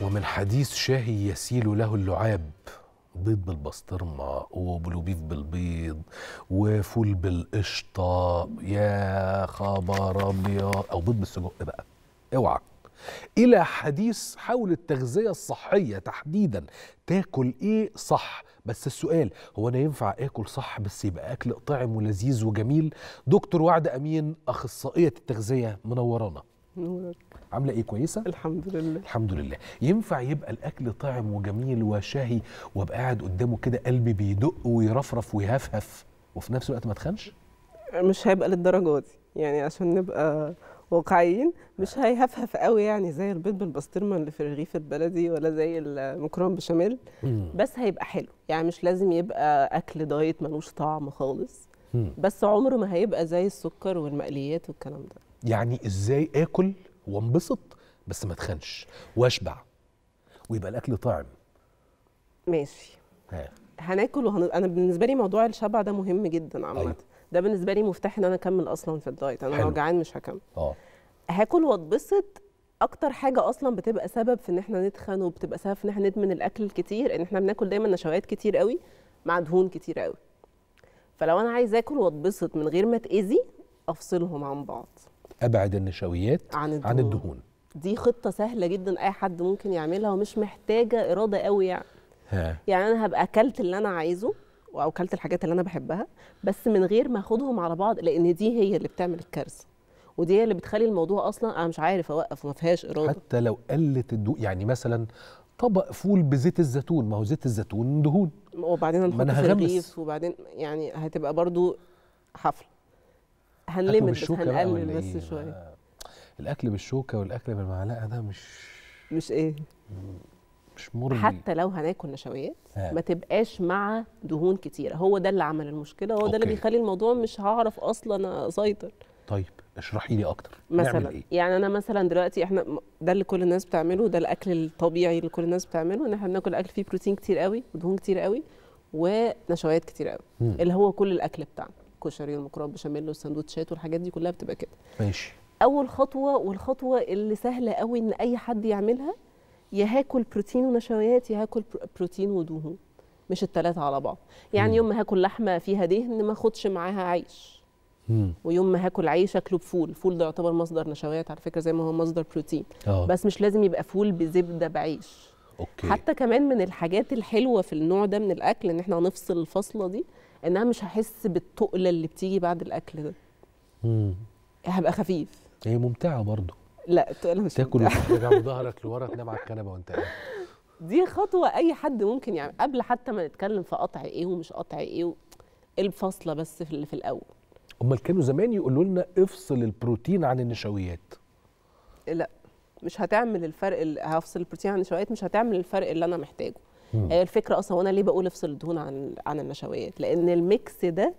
ومن حديث شاهي يسيل له اللعاب بيض بالبسطرمة وبلوبيف بالبيض وفول بالقشطة يا خبر أبيض أو بيض بالسجق إيه بقى اوعى إلى حديث حول التغذية الصحية تحديدا تاكل إيه صح بس السؤال هو أنا ينفع آكل صح بس يبقى أكل طعم ولذيذ وجميل دكتور وعد أمين أخصائية التغذية منورانا عامله ايه كويسه الحمد لله الحمد لله ينفع يبقى الاكل طعم وجميل وشهي وابقى قاعد قدامه كده قلبي بيدق ويرفرف ويهفهف وفي نفس الوقت ما تخنش مش هيبقى للدرجه دي يعني عشان نبقى واقعيين مش هيهفهف قوي يعني زي البيض بالبسطرمه اللي في الرغيف البلدي ولا زي المكرونه بشاميل بس هيبقى حلو يعني مش لازم يبقى اكل دايت ملوش طعم خالص بس عمره ما هيبقى زي السكر والمقليات والكلام ده يعني ازاي اكل وانبسط بس ما اتخنش واشبع ويبقى الاكل طعم ماشي ها. هناكل وهن... انا بالنسبه لي موضوع الشبع ده مهم جدا عامه أيوة. ده بالنسبه لي مفتاح ان انا اكمل اصلا في الدايت انا لو جعان مش هكمل اه هاكل واتبسط اكتر حاجه اصلا بتبقى سبب في ان احنا نتخن وبتبقى سبب في ان احنا ندمن الاكل الكتير ان احنا بناكل دايما نشويات كتير قوي مع دهون كتير قوي فلو انا عايز اكل واتبسط من غير ما تاذي افصلهم عن بعض ابعد النشويات عن الدهون, عن الدهون. دي خطه سهله جدا اي حد ممكن يعملها ومش محتاجه اراده قوي يعني ها. يعني انا هبقى اكلت اللي انا عايزه او اكلت الحاجات اللي انا بحبها بس من غير ما اخدهم على بعض لان دي هي اللي بتعمل الكارثه ودي هي اللي بتخلي الموضوع اصلا انا مش عارف اوقف ما فيهاش اراده حتى لو قلت الدهون يعني مثلا طبق فول بزيت الزيتون ما هو زيت الزيتون دهون وبعدين هنحط في الرغيف وبعدين يعني هتبقى برضو حفله بس هنقلل بس إيه؟ شويه الاكل بالشوكه والاكل بالمعلقه ده مش مش ايه مش مرضي حتى لو هناكل نشويات ما تبقاش مع دهون كتيره هو ده اللي عمل المشكله هو ده اللي بيخلي الموضوع مش هعرف اصلا اسيطر طيب اشرحي لي اكتر مثلا إيه؟ يعني انا مثلا دلوقتي احنا ده اللي كل الناس بتعمله ده الاكل الطبيعي اللي كل الناس بتعمله ان احنا بناكل اكل فيه بروتين كتير قوي ودهون كتير قوي ونشويات كتير قوي اللي هو كل الاكل بتاعنا الكشري والمكرونه بشاميل والسندوتشات والحاجات دي كلها بتبقى كده ماشي اول خطوه والخطوه اللي سهله قوي ان اي حد يعملها يا هاكل بروتين ونشويات يا هاكل بروتين ودهون مش الثلاثه على بعض يعني مم. يوم ما هاكل لحمه فيها دهن ما اخدش معاها عيش مم. ويوم ما هاكل عيش اكله بفول الفول ده يعتبر مصدر نشويات على فكره زي ما هو مصدر بروتين أوه. بس مش لازم يبقى فول بزبده بعيش أوكي. حتى كمان من الحاجات الحلوه في النوع ده من الاكل ان احنا هنفصل الفصله دي ان انا مش هحس بالتقله اللي بتيجي بعد الاكل ده امم هبقى خفيف هي ممتعه برضه لا التقله مش تاكل وترجع ظهرك لورا تنام على الكنبه وانت قاعد دي خطوه اي حد ممكن يعني قبل حتى ما نتكلم في قطع ايه ومش قطع ايه و... الفاصله بس في, في الاول امال كانوا زمان يقولوا لنا افصل البروتين عن النشويات لا مش هتعمل الفرق هفصل البروتين عن النشويات مش هتعمل الفرق اللي انا محتاجه هي آه، الفكره اصلا وانا ليه بقول افصل الدهون عن عن النشويات لان الميكس ده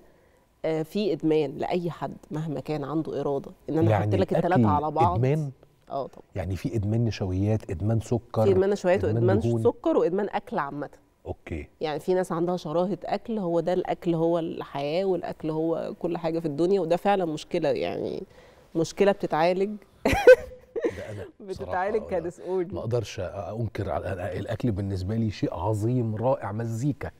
آه، في ادمان لاي حد مهما كان عنده اراده ان انا يعني احط لك الثلاثه على بعض ادمان اه طبعا يعني في ادمان نشويات ادمان سكر في ادمان نشويات وادمان دهون. سكر وادمان اكل عامه اوكي يعني في ناس عندها شراهه اكل هو ده الاكل هو الحياه والاكل هو كل حاجه في الدنيا وده فعلا مشكله يعني مشكله بتتعالج انا بتتعالج كدسقول ما اقدرش انكر على الاكل بالنسبه لي شيء عظيم رائع مزيكا